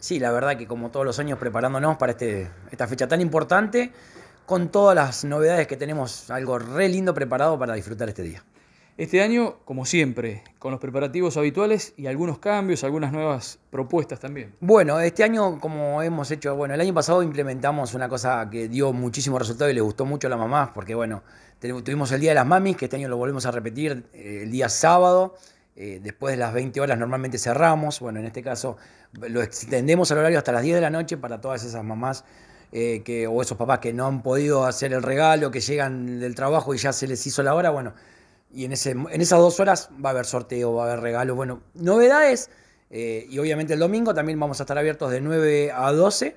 Sí, la verdad que como todos los años preparándonos para este, esta fecha tan importante, con todas las novedades que tenemos, algo re lindo preparado para disfrutar este día. Este año, como siempre, con los preparativos habituales y algunos cambios, algunas nuevas propuestas también. Bueno, este año, como hemos hecho, bueno, el año pasado implementamos una cosa que dio muchísimo resultado y le gustó mucho a las mamás, porque bueno, tuvimos el Día de las Mamis, que este año lo volvemos a repetir eh, el día sábado. Eh, después de las 20 horas normalmente cerramos, bueno, en este caso lo extendemos al horario hasta las 10 de la noche para todas esas mamás eh, que, o esos papás que no han podido hacer el regalo, que llegan del trabajo y ya se les hizo la hora, bueno, y en, esas dos horas va a haber sorteo, va a haber regalo, bueno, novedades, eh, y obviamente el domingo también vamos a estar abiertos de 9 a 12,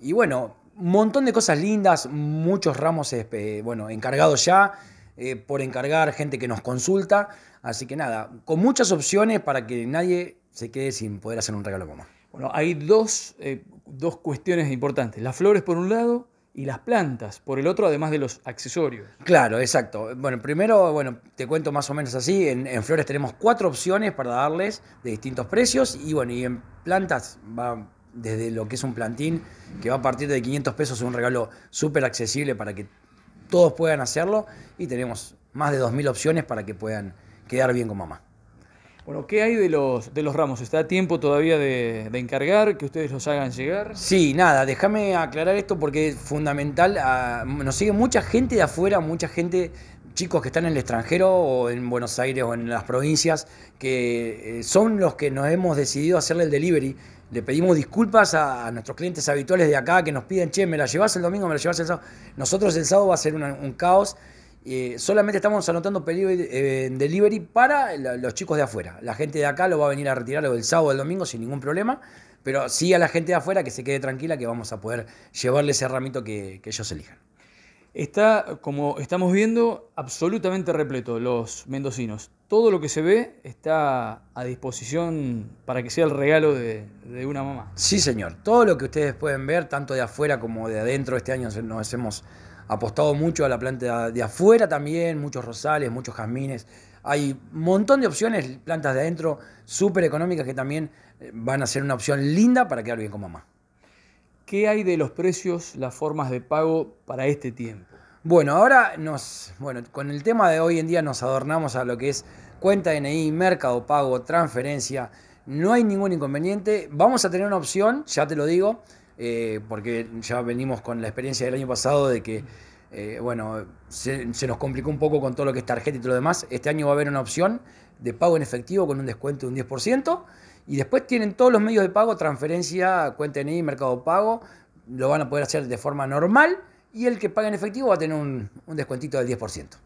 y bueno, un montón de cosas lindas, muchos ramos bueno, encargados ya. Eh, por encargar, gente que nos consulta. Así que nada, con muchas opciones para que nadie se quede sin poder hacer un regalo como Bueno, hay eh, dos, cuestiones importantes. Las flores por un lado y las plantas, por el otro, además de los accesorios. Claro, exacto. Bueno, primero, bueno, te cuento más o menos así. En, en flores tenemos cuatro opciones para darles de distintos precios. Y bueno, y en plantas va desde lo que es un plantín, que va a partir de 500 pesos, un regalo súper accesible para que todos puedan hacerlo y tenemos más de 2.000 opciones para que puedan quedar bien con mamá. Bueno, ¿qué hay de los, de los ramos? ¿Está a tiempo todavía de, encargar, que ustedes los hagan llegar? Sí, nada, déjame aclarar esto porque es fundamental. Ah, nos sigue mucha gente de afuera, mucha gente chicos que están en el extranjero o en Buenos Aires o en las provincias, que eh, son los que nos hemos decidido hacerle el delivery. Le pedimos disculpas a, nuestros clientes habituales de acá que nos piden, che, me la llevas el domingo, me la llevas el sábado. Nosotros el sábado va a ser un caos. Eh, solamente estamos anotando pedido eh, en delivery para los chicos de afuera. La gente de acá lo va a venir a retirar el sábado o el domingo sin ningún problema, pero sí a la gente de afuera que se quede tranquila que vamos a poder llevarle ese ramito que ellos elijan está, como estamos viendo, absolutamente repleto los mendocinos. Todo lo que se ve está a disposición para que sea el regalo de, una mamá. Sí, señor. Todo lo que ustedes pueden ver, tanto de afuera como de adentro, este año nos hemos apostado mucho a la planta de afuera también, muchos rosales, muchos jazmines. Hay un montón de opciones, plantas de adentro súper económicas que también eh, van a ser una opción linda para quedar bien con mamá. ¿Qué hay de los precios, las formas de pago para este tiempo? Bueno, ahora nos, bueno, con el tema de hoy en día nos adornamos a lo que es cuenta DNI, mercado pago, transferencia. No hay ningún inconveniente. Vamos a tener una opción, ya te lo digo, eh, porque ya venimos con la experiencia del año pasado de que eh, bueno, se, nos complicó un poco con todo lo que es tarjeta y todo lo demás. Este año va a haber una opción de pago en efectivo con un descuento de un 10%. Y después tienen todos los medios de pago, transferencia, cuenta en NI, mercado pago, lo van a poder hacer de forma normal. Y el que paga en efectivo va a tener un, un descuentito del 10%.